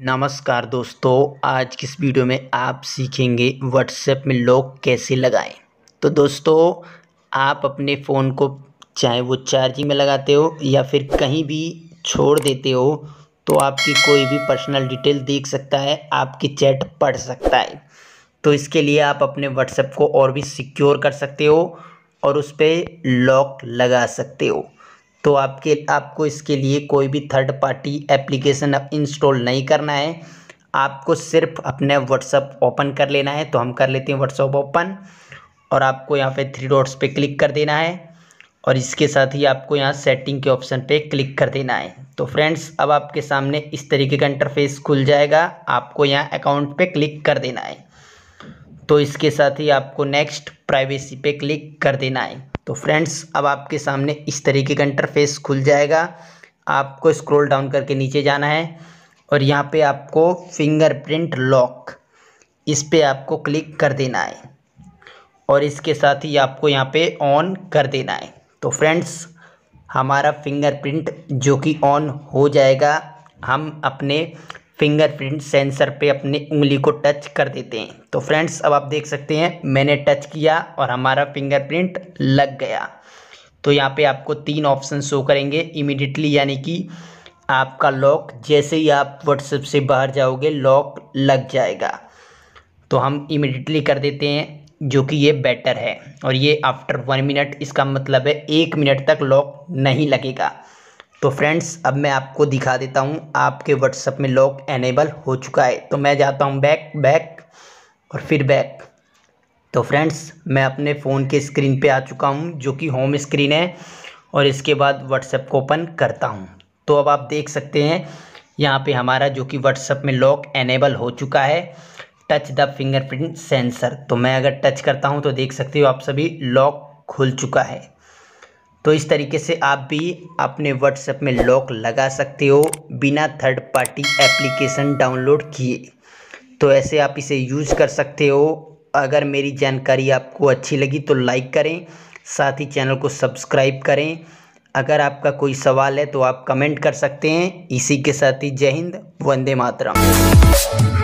नमस्कार दोस्तों आज की इस वीडियो में आप सीखेंगे व्हाट्सएप में लॉक कैसे लगाएं तो दोस्तों आप अपने फ़ोन को चाहे वो चार्जिंग में लगाते हो या फिर कहीं भी छोड़ देते हो तो आपकी कोई भी पर्सनल डिटेल देख सकता है आपकी चैट पढ़ सकता है तो इसके लिए आप अपने व्हाट्सएप को और भी सिक्योर कर सकते हो और उस पर लॉक लगा सकते हो तो आपके आपको इसके लिए कोई भी थर्ड पार्टी एप्लीकेशन इंस्टॉल नहीं करना है आपको सिर्फ अपने व्हाट्सअप ओपन कर लेना है तो हम कर लेते हैं व्हाट्सअप ओपन और आपको यहाँ पे थ्री डॉट्स पे क्लिक कर देना है और इसके साथ ही आपको यहाँ सेटिंग के ऑप्शन पे क्लिक कर देना है तो फ्रेंड्स अब आपके सामने इस तरीके का इंटरफेस खुल जाएगा आपको यहाँ अकाउंट पे क्लिक कर देना है तो इसके साथ ही आपको नेक्स्ट प्राइवेसी पे क्लिक कर देना है तो फ्रेंड्स अब आपके सामने इस तरीके का इंटरफेस खुल जाएगा आपको स्क्रॉल डाउन करके नीचे जाना है और यहाँ पे आपको फिंगरप्रिंट लॉक इस पर आपको क्लिक कर देना है और इसके साथ ही आपको यहाँ पे ऑन कर देना है तो फ्रेंड्स हमारा फिंगरप्रिंट जो कि ऑन हो जाएगा हम अपने फिंगरप्रिंट सेंसर पे अपनी उंगली को टच कर देते हैं तो फ्रेंड्स अब आप देख सकते हैं मैंने टच किया और हमारा फिंगरप्रिंट लग गया तो यहाँ पे आपको तीन ऑप्शन शो करेंगे इमिडिएटली यानी कि आपका लॉक जैसे ही आप व्हाट्सएप से बाहर जाओगे लॉक लग जाएगा तो हम इमिडिएटली कर देते हैं जो कि ये बेटर है और ये आफ्टर वन मिनट इसका मतलब है एक मिनट तक लॉक नहीं लगेगा तो फ्रेंड्स अब मैं आपको दिखा देता हूँ आपके व्हाट्सअप में लॉक एनेबल हो चुका है तो मैं जाता हूँ बैक बैक और फिर बैक तो फ्रेंड्स मैं अपने फ़ोन के स्क्रीन पे आ चुका हूँ जो कि होम स्क्रीन है और इसके बाद व्हाट्सएप को ओपन करता हूँ तो अब आप देख सकते हैं यहाँ पे हमारा जो कि व्हाट्सएप में लॉक एनेबल हो चुका है टच द फिंगरप्रिंट सेंसर तो मैं अगर टच करता हूँ तो देख सकते हो आप सभी लॉक खुल चुका है तो इस तरीके से आप भी अपने व्हाट्सएप में लॉक लगा सकते हो बिना थर्ड पार्टी एप्लीकेशन डाउनलोड किए तो ऐसे आप इसे यूज़ कर सकते हो अगर मेरी जानकारी आपको अच्छी लगी तो लाइक करें साथ ही चैनल को सब्सक्राइब करें अगर आपका कोई सवाल है तो आप कमेंट कर सकते हैं इसी के साथ ही जय हिंद वंदे मातरम